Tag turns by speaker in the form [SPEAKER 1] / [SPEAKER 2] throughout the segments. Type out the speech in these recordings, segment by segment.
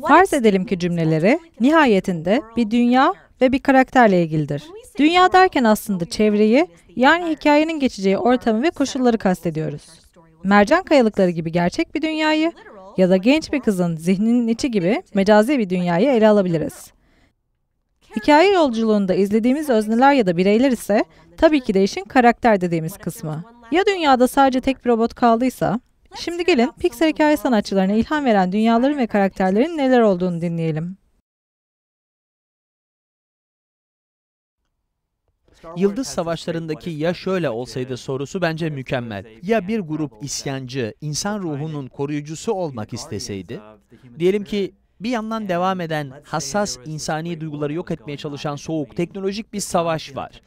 [SPEAKER 1] Farz edelim ki cümleleri nihayetinde bir dünya ve bir karakterle ilgilidir. Dünya derken aslında çevreyi, yani hikayenin geçeceği ortamı ve koşulları kastediyoruz. Mercan kayalıkları gibi gerçek bir dünyayı ya da genç bir kızın zihninin içi gibi mecazi bir dünyayı ele alabiliriz. Hikaye yolculuğunda izlediğimiz özneler ya da bireyler ise tabii ki de işin karakter dediğimiz kısmı. Ya dünyada sadece tek bir robot kaldıysa Şimdi gelin Pixar hikaye sanatçılarına ilham veren dünyaların ve karakterlerin neler olduğunu dinleyelim.
[SPEAKER 2] Yıldız Savaşları'ndaki ya şöyle olsaydı sorusu bence mükemmel. Ya bir grup isyancı, insan ruhunun koruyucusu olmak isteseydi? Diyelim ki bir yandan devam eden hassas insani duyguları yok etmeye çalışan soğuk teknolojik bir savaş var.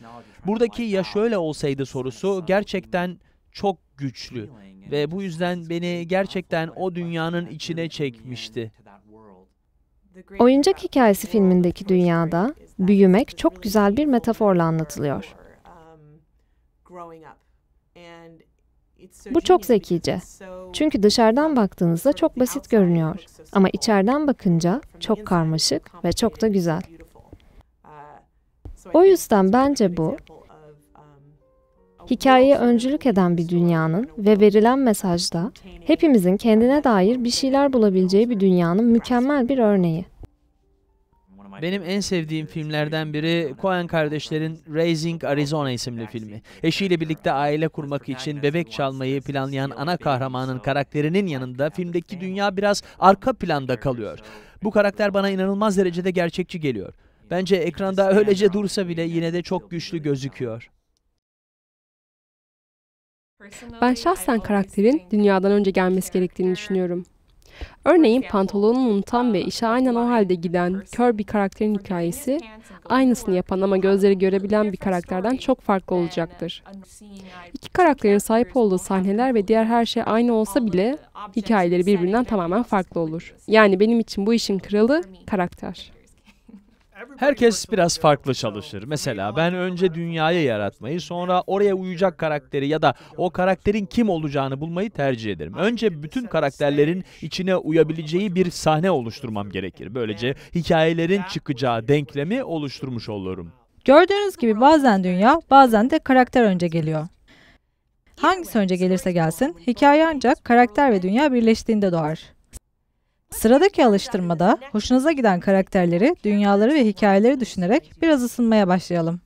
[SPEAKER 2] Buradaki ya şöyle olsaydı sorusu gerçekten çok güçlü ve bu yüzden beni gerçekten o dünyanın içine çekmişti.
[SPEAKER 3] Oyuncak hikayesi filmindeki dünyada büyümek çok güzel bir metaforla anlatılıyor. Bu çok zekice. Çünkü dışarıdan baktığınızda çok basit görünüyor. Ama içeriden bakınca çok karmaşık ve çok da güzel. O yüzden bence bu hikayeye öncülük eden bir dünyanın ve verilen mesajda hepimizin kendine dair bir şeyler bulabileceği bir dünyanın mükemmel bir örneği.
[SPEAKER 2] Benim en sevdiğim filmlerden biri Coen kardeşlerin Raising Arizona isimli filmi. Eşiyle birlikte aile kurmak için bebek çalmayı planlayan ana kahramanın karakterinin yanında filmdeki dünya biraz arka planda kalıyor. Bu karakter bana inanılmaz derecede gerçekçi geliyor. Bence ekranda öylece dursa bile yine de çok güçlü gözüküyor.
[SPEAKER 4] Ben şahsen karakterin dünyadan önce gelmesi gerektiğini düşünüyorum. Örneğin pantolonunu unutan ve işe aynen o halde giden kör bir karakterin hikayesi aynısını yapan ama gözleri görebilen bir karakterden çok farklı olacaktır. İki karakterin sahip olduğu sahneler ve diğer her şey aynı olsa bile hikayeleri birbirinden tamamen farklı olur. Yani benim için bu işin kralı karakter.
[SPEAKER 2] Herkes biraz farklı çalışır. Mesela ben önce dünyayı yaratmayı, sonra oraya uyacak karakteri ya da o karakterin kim olacağını bulmayı tercih ederim. Önce bütün karakterlerin içine uyabileceği bir sahne oluşturmam gerekir. Böylece hikayelerin çıkacağı denklemi oluşturmuş olurum.
[SPEAKER 1] Gördüğünüz gibi bazen dünya, bazen de karakter önce geliyor. Hangisi önce gelirse gelsin, hikaye ancak karakter ve dünya birleştiğinde doğar. Sıradaki alıştırmada hoşunuza giden karakterleri, dünyaları ve hikayeleri düşünerek biraz ısınmaya başlayalım.